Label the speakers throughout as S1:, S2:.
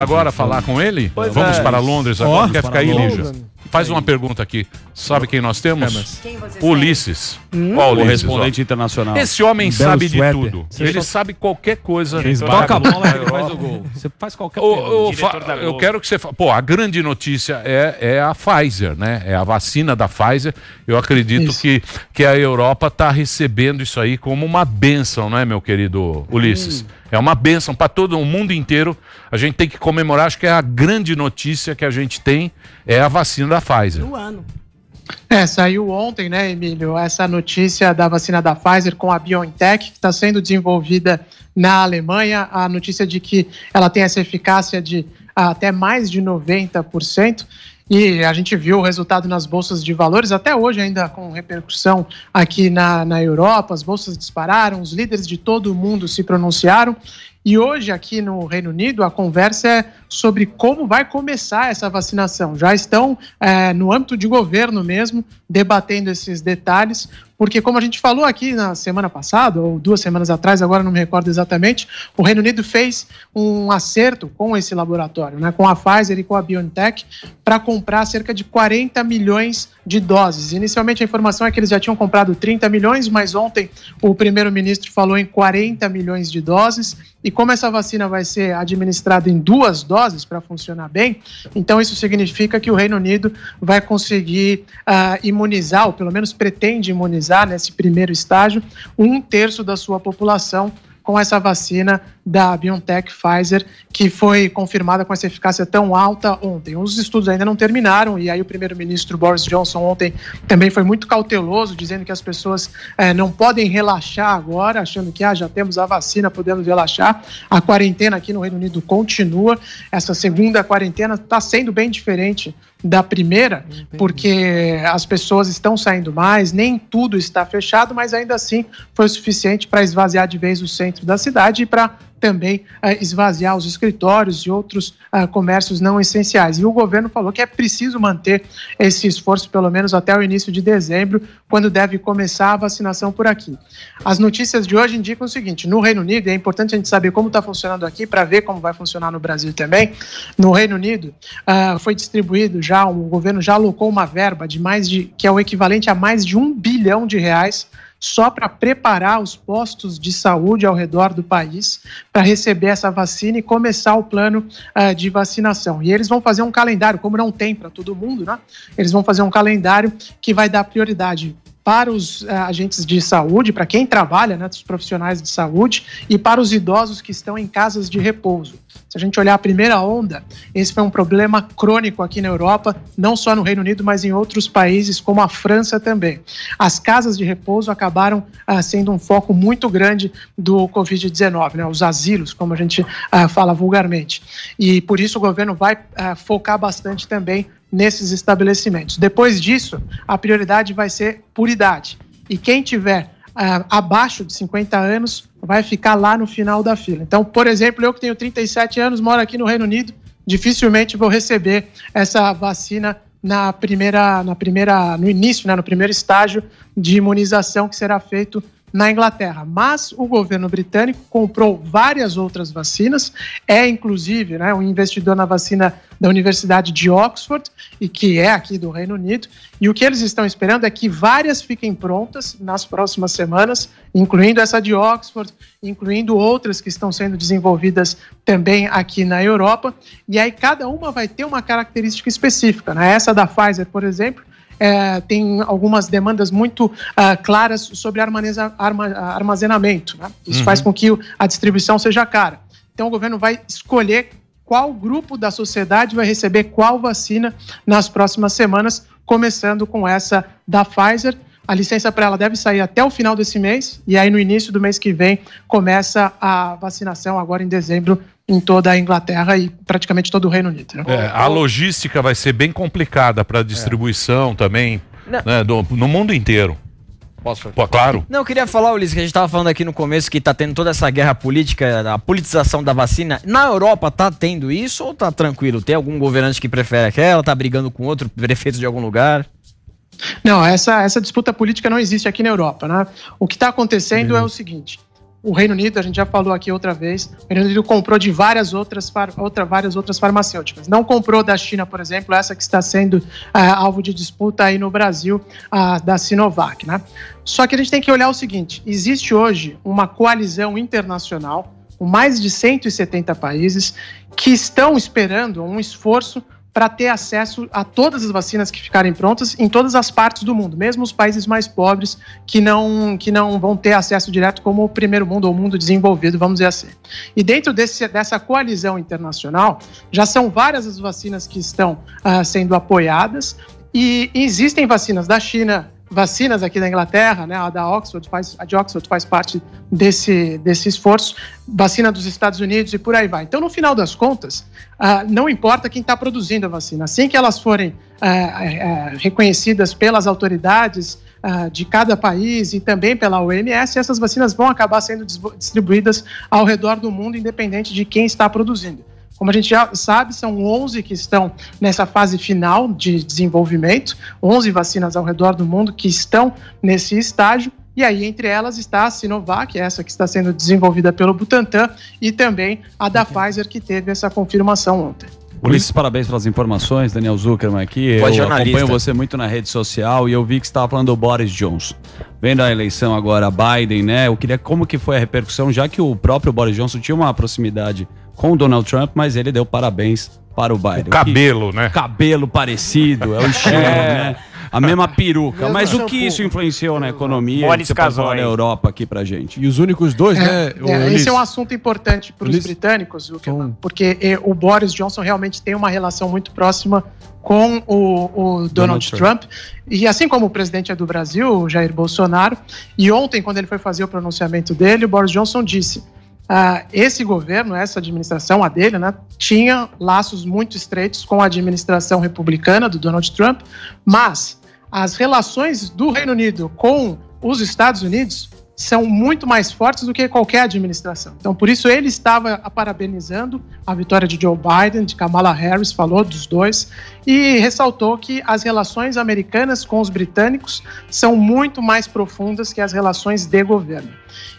S1: agora falar com ele? Pois Vamos é. para Londres agora. Oh, Quer ficar aí, Lígia? Faz uma pergunta aqui. Sabe quem nós temos? Quem Ulisses. Hum? Qual Ulisses? Correspondente internacional. Esse homem Belo sabe de tudo. Ele só... sabe qualquer coisa. Ele toca a bola, faz o gol. Você faz qualquer o, o, fa... Eu quero que você... Fa... Pô, a grande notícia é, é a Pfizer, né? É a vacina da Pfizer. Eu acredito que, que a Europa está recebendo isso aí como uma benção, não é, meu querido Ulisses? Hum. É uma benção para todo o mundo inteiro. A gente tem que comemorar. Acho que é a grande notícia que a gente tem é a vacina da da Pfizer. No ano.
S2: É, saiu ontem, né, Emílio, essa notícia da vacina da Pfizer com a BioNTech, que está sendo desenvolvida na Alemanha. A notícia de que ela tem essa eficácia de até mais de 90%. E a gente viu o resultado nas bolsas de valores, até hoje ainda com repercussão aqui na, na Europa, as bolsas dispararam, os líderes de todo o mundo se pronunciaram. E hoje, aqui no Reino Unido, a conversa é sobre como vai começar essa vacinação. Já estão, é, no âmbito de governo mesmo, debatendo esses detalhes, porque, como a gente falou aqui na semana passada, ou duas semanas atrás, agora não me recordo exatamente, o Reino Unido fez um acerto com esse laboratório, né, com a Pfizer e com a BioNTech, para comprar cerca de 40 milhões de doses. Inicialmente, a informação é que eles já tinham comprado 30 milhões, mas ontem o primeiro-ministro falou em 40 milhões de doses e como essa vacina vai ser administrada em duas doses para funcionar bem, então isso significa que o Reino Unido vai conseguir uh, imunizar, ou pelo menos pretende imunizar nesse primeiro estágio, um terço da sua população com essa vacina da BioNTech Pfizer, que foi confirmada com essa eficácia tão alta ontem. Os estudos ainda não terminaram, e aí o primeiro-ministro Boris Johnson ontem também foi muito cauteloso, dizendo que as pessoas é, não podem relaxar agora, achando que ah, já temos a vacina, podemos relaxar. A quarentena aqui no Reino Unido continua. Essa segunda quarentena está sendo bem diferente da primeira, porque as pessoas estão saindo mais, nem tudo está fechado, mas ainda assim foi o suficiente para esvaziar de vez o centro da cidade e para também ah, esvaziar os escritórios e outros ah, comércios não essenciais. E o governo falou que é preciso manter esse esforço pelo menos até o início de dezembro, quando deve começar a vacinação por aqui. As notícias de hoje indicam o seguinte: no Reino Unido, é importante a gente saber como está funcionando aqui para ver como vai funcionar no Brasil também. No Reino Unido, ah, foi distribuído já, o governo já alocou uma verba de mais de que é o equivalente a mais de um bilhão de reais só para preparar os postos de saúde ao redor do país para receber essa vacina e começar o plano uh, de vacinação. E eles vão fazer um calendário, como não tem para todo mundo, né? Eles vão fazer um calendário que vai dar prioridade para os uh, agentes de saúde, para quem trabalha, né, Os profissionais de saúde, e para os idosos que estão em casas de repouso. Se a gente olhar a primeira onda, esse foi um problema crônico aqui na Europa, não só no Reino Unido, mas em outros países, como a França também. As casas de repouso acabaram ah, sendo um foco muito grande do Covid-19, né? os asilos, como a gente ah, fala vulgarmente. E por isso o governo vai ah, focar bastante também nesses estabelecimentos. Depois disso, a prioridade vai ser por idade. E quem tiver ah, abaixo de 50 anos vai ficar lá no final da fila. Então, por exemplo, eu que tenho 37 anos, moro aqui no Reino Unido, dificilmente vou receber essa vacina na primeira, na primeira, no início, né, no primeiro estágio de imunização que será feito na Inglaterra, mas o governo britânico comprou várias outras vacinas, é inclusive né, um investidor na vacina da Universidade de Oxford, e que é aqui do Reino Unido, e o que eles estão esperando é que várias fiquem prontas nas próximas semanas, incluindo essa de Oxford, incluindo outras que estão sendo desenvolvidas também aqui na Europa, e aí cada uma vai ter uma característica específica, né? essa da Pfizer, por exemplo, é, tem algumas demandas muito uh, claras sobre armazenamento. Né? Isso uhum. faz com que a distribuição seja cara. Então o governo vai escolher qual grupo da sociedade vai receber qual vacina nas próximas semanas, começando com essa da Pfizer a licença para ela deve sair até o final desse mês, e aí no início do mês que vem começa a vacinação, agora em dezembro, em toda a Inglaterra e praticamente todo o Reino Unido. Né?
S1: É, a logística vai ser bem complicada para a distribuição é. também, né, do, no mundo inteiro. Posso? Pô, claro. Não, eu queria falar, Ulisses, que a gente estava falando aqui no começo que está tendo toda essa guerra política, a politização da vacina. Na Europa está tendo isso ou
S2: está tranquilo? Tem algum governante que prefere aquela, está brigando com outro prefeito de algum lugar? Não, essa, essa disputa política não existe aqui na Europa. Né? O que está acontecendo é. é o seguinte: o Reino Unido, a gente já falou aqui outra vez, o Reino Unido comprou de várias outras, outra, várias outras farmacêuticas. Não comprou da China, por exemplo, essa que está sendo é, alvo de disputa aí no Brasil, da Sinovac. Né? Só que a gente tem que olhar o seguinte: existe hoje uma coalizão internacional, com mais de 170 países, que estão esperando um esforço para ter acesso a todas as vacinas que ficarem prontas em todas as partes do mundo, mesmo os países mais pobres que não, que não vão ter acesso direto como o primeiro mundo ou o mundo desenvolvido, vamos dizer assim. E dentro desse, dessa coalizão internacional, já são várias as vacinas que estão uh, sendo apoiadas e existem vacinas da China, vacinas aqui na Inglaterra, né? A da Oxford faz, a de Oxford faz parte desse, desse esforço, vacina dos Estados Unidos e por aí vai. Então, no final das contas, ah, não importa quem está produzindo a vacina, assim que elas forem ah, eh, eh, reconhecidas pelas autoridades ah, de cada país e também pela OMS, essas vacinas vão acabar sendo distribuídas ao redor do mundo, independente de quem está produzindo. Como a gente já sabe, são 11 que estão nessa fase final de desenvolvimento, 11 vacinas ao redor do mundo que estão nesse estágio. E aí, entre elas, está a Sinovac, essa que está sendo desenvolvida pelo Butantan, e também a da Pfizer, que teve essa confirmação ontem.
S1: Ulisses, parabéns pelas informações, Daniel Zuckerman aqui. eu acompanho você muito na rede social e eu vi que você estava falando do Boris Johnson. Vendo a eleição agora Biden, né? Eu queria como que foi a repercussão, já que o próprio Boris Johnson tinha uma proximidade com Donald Trump, mas ele deu parabéns para o Biden. O cabelo, que, né? Cabelo parecido, é o estilo, é. né? A mesma peruca. Mesmo mas o que isso influenciou na economia? Boris casou na Europa aqui pra gente. E os únicos dois, é, né? É, esse é um
S2: assunto importante para os britânicos, porque eh, o Boris Johnson realmente tem uma relação muito próxima com o, o Donald, Donald Trump. Trump. E assim como o presidente é do Brasil, Jair Bolsonaro, e ontem, quando ele foi fazer o pronunciamento dele, o Boris Johnson disse ah, esse governo, essa administração, a dele, né, tinha laços muito estreitos com a administração republicana do Donald Trump, mas as relações do Reino Unido com os Estados Unidos são muito mais fortes do que qualquer administração. Então, por isso, ele estava parabenizando a vitória de Joe Biden, de Kamala Harris, falou dos dois, e ressaltou que as relações americanas com os britânicos são muito mais profundas que as relações de governo.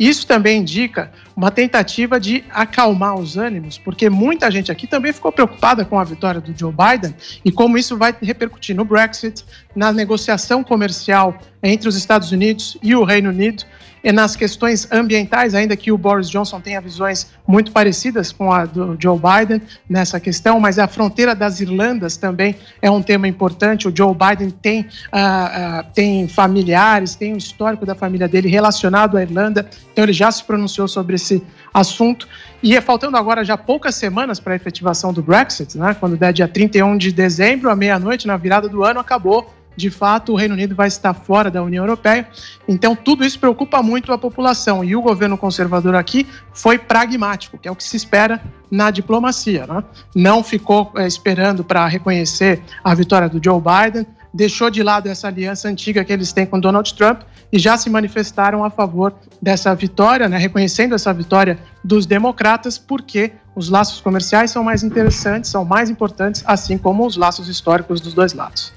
S2: Isso também indica uma tentativa de acalmar os ânimos, porque muita gente aqui também ficou preocupada com a vitória do Joe Biden e como isso vai repercutir no Brexit, na negociação comercial entre os Estados Unidos e o Reino Unido e nas questões ambientais, ainda que o Boris Johnson tenha visões muito parecidas com a do Joe Biden nessa questão, mas a fronteira das Irlandas também é um tema importante. O Joe Biden tem, uh, uh, tem familiares, tem um histórico da família dele relacionado à Irlanda então ele já se pronunciou sobre esse assunto. E é faltando agora já poucas semanas para a efetivação do Brexit, né? Quando der dia 31 de dezembro, à meia-noite, na virada do ano, acabou. De fato, o Reino Unido vai estar fora da União Europeia. Então, tudo isso preocupa muito a população. E o governo conservador aqui foi pragmático, que é o que se espera na diplomacia. Né? Não ficou é, esperando para reconhecer a vitória do Joe Biden deixou de lado essa aliança antiga que eles têm com Donald Trump e já se manifestaram a favor dessa vitória, né, reconhecendo essa vitória dos democratas, porque os laços comerciais são mais interessantes, são mais importantes, assim como os laços históricos dos dois lados.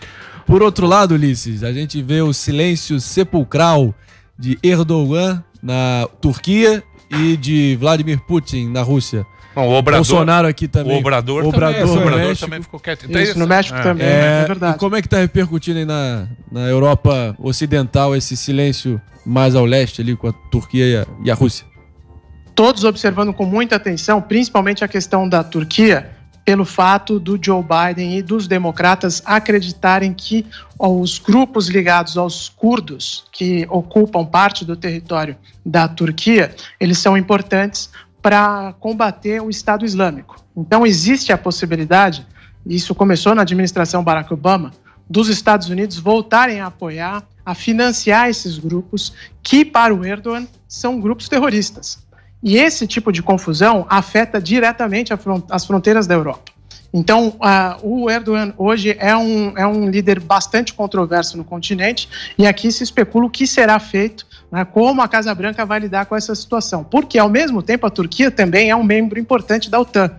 S1: Por outro lado, Ulisses, a gente vê o silêncio sepulcral de Erdogan na Turquia e de Vladimir Putin na Rússia. Bom, o Obrador, Bolsonaro aqui também. O Obrador, Obrador também, é, o Obrador México. Né? também ficou quieto. Então, isso, no México é. também, né? é, é verdade. E como é que está repercutindo aí na, na Europa Ocidental esse silêncio mais ao leste ali com a Turquia e a, e a Rússia?
S2: Todos observando com muita atenção, principalmente a questão da Turquia, pelo fato do Joe Biden e dos democratas acreditarem que os grupos ligados aos curdos que ocupam parte do território da Turquia, eles são importantes para combater o Estado Islâmico. Então, existe a possibilidade, e isso começou na administração Barack Obama, dos Estados Unidos voltarem a apoiar, a financiar esses grupos, que para o Erdogan são grupos terroristas. E esse tipo de confusão afeta diretamente as fronteiras da Europa. Então, uh, o Erdogan hoje é um, é um líder bastante controverso no continente, e aqui se especula o que será feito né, como a Casa Branca vai lidar com essa situação. Porque, ao mesmo tempo, a Turquia também é um membro importante da OTAN,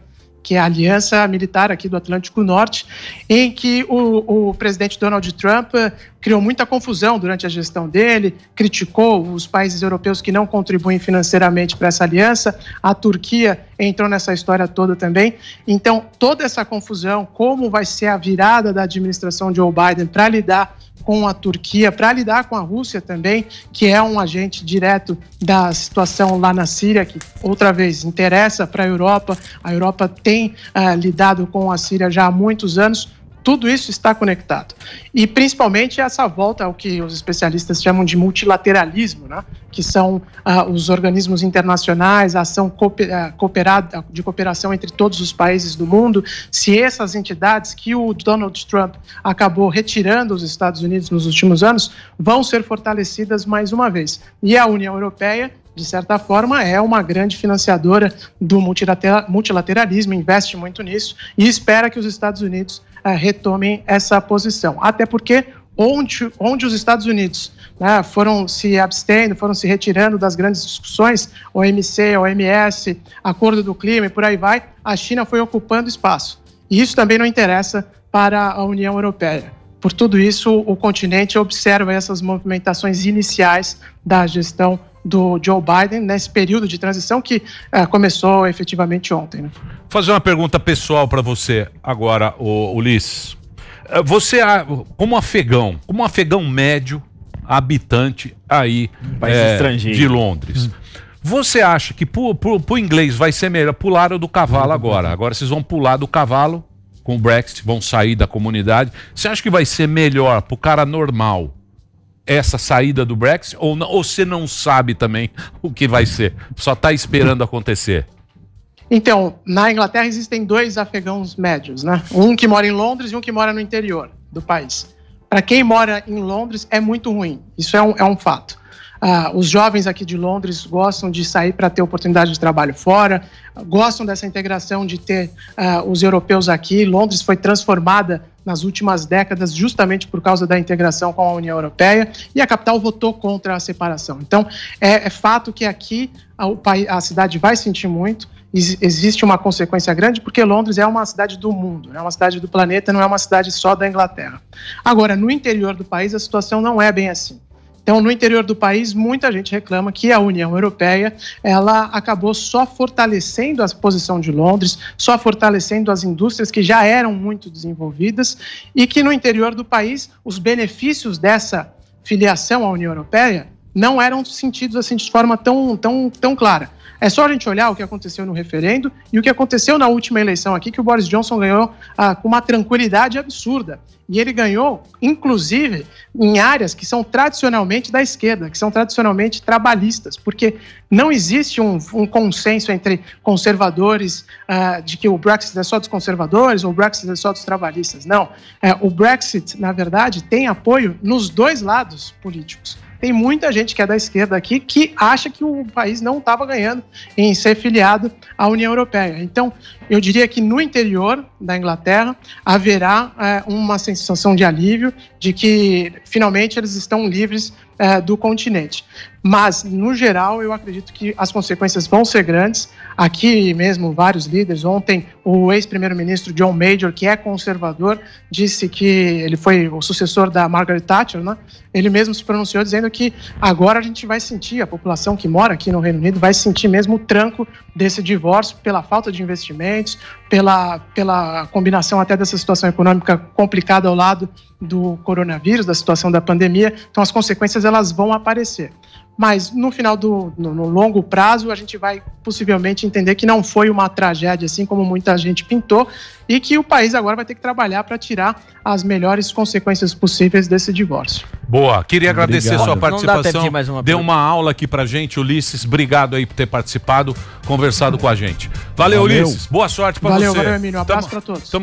S2: que é a aliança militar aqui do Atlântico Norte, em que o, o presidente Donald Trump eh, criou muita confusão durante a gestão dele, criticou os países europeus que não contribuem financeiramente para essa aliança, a Turquia entrou nessa história toda também. Então, toda essa confusão, como vai ser a virada da administração de Joe Biden para lidar com a Turquia, para lidar com a Rússia também, que é um agente direto da situação lá na Síria, que outra vez interessa para a Europa. A Europa tem uh, lidado com a Síria já há muitos anos. Tudo isso está conectado. E principalmente essa volta ao que os especialistas chamam de multilateralismo, né? que são ah, os organismos internacionais, a ação ah, cooperada, de cooperação entre todos os países do mundo. Se essas entidades que o Donald Trump acabou retirando os Estados Unidos nos últimos anos vão ser fortalecidas mais uma vez. E a União Europeia de certa forma, é uma grande financiadora do multilateralismo, investe muito nisso e espera que os Estados Unidos é, retomem essa posição. Até porque onde, onde os Estados Unidos né, foram se abstendo, foram se retirando das grandes discussões, OMC, OMS, Acordo do Clima e por aí vai, a China foi ocupando espaço. E isso também não interessa para a União Europeia. Por tudo isso, o continente observa essas movimentações iniciais da gestão do Joe Biden nesse período de transição que eh, começou efetivamente ontem. Né? Vou
S1: fazer uma pergunta pessoal para você agora, Ulisses. Eh, você, como afegão, como afegão médio, habitante aí um é, eh, de Londres, Você acha que para o inglês vai ser melhor? pular do cavalo agora. Agora vocês vão pular do cavalo com o Brexit, vão sair da comunidade. Você acha que vai ser melhor pro cara normal essa saída do Brexit ou, não, ou você não sabe também o que vai ser? Só está esperando acontecer?
S2: Então, na Inglaterra existem dois afegãos médios, né? Um que mora em Londres e um que mora no interior do país. Para quem mora em Londres é muito ruim, isso é um, é um fato. Ah, os jovens aqui de Londres gostam de sair para ter oportunidade de trabalho fora, gostam dessa integração de ter ah, os europeus aqui. Londres foi transformada nas últimas décadas justamente por causa da integração com a União Europeia e a capital votou contra a separação. Então, é, é fato que aqui a, a cidade vai sentir muito existe uma consequência grande, porque Londres é uma cidade do mundo, é uma cidade do planeta, não é uma cidade só da Inglaterra. Agora, no interior do país, a situação não é bem assim. Então, no interior do país, muita gente reclama que a União Europeia ela acabou só fortalecendo a posição de Londres, só fortalecendo as indústrias que já eram muito desenvolvidas e que no interior do país os benefícios dessa filiação à União Europeia não eram sentidos assim de forma tão, tão, tão clara. É só a gente olhar o que aconteceu no referendo e o que aconteceu na última eleição aqui, que o Boris Johnson ganhou ah, com uma tranquilidade absurda. E ele ganhou, inclusive, em áreas que são tradicionalmente da esquerda, que são tradicionalmente trabalhistas, porque não existe um, um consenso entre conservadores ah, de que o Brexit é só dos conservadores ou o Brexit é só dos trabalhistas. Não. É, o Brexit, na verdade, tem apoio nos dois lados políticos tem muita gente que é da esquerda aqui que acha que o país não estava ganhando em ser filiado à União Europeia. Então, eu diria que no interior da Inglaterra haverá é, uma sensação de alívio de que finalmente eles estão livres é, do continente. Mas, no geral, eu acredito que as consequências vão ser grandes. Aqui mesmo, vários líderes. Ontem, o ex-primeiro-ministro John Major, que é conservador, disse que ele foi o sucessor da Margaret Thatcher, né? Ele mesmo se pronunciou dizendo que agora a gente vai sentir, a população que mora aqui no Reino Unido vai sentir mesmo o tranco desse divórcio pela falta de investimentos, pela, pela combinação até dessa situação econômica complicada ao lado do coronavírus, da situação da pandemia, então as consequências elas vão aparecer mas no final do no, no, longo prazo a gente vai possivelmente entender que não foi uma tragédia assim como muita gente pintou e que o país agora vai ter que trabalhar para tirar as melhores consequências possíveis desse divórcio.
S1: Boa, queria obrigado. agradecer sua participação. mais uma... Deu uma aula aqui para gente, Ulisses. Obrigado aí por ter participado, conversado com a gente. Valeu, valeu. Ulisses. Boa sorte para você. Valeu, valeu, Emílio. Um abraço para todos. Tamo...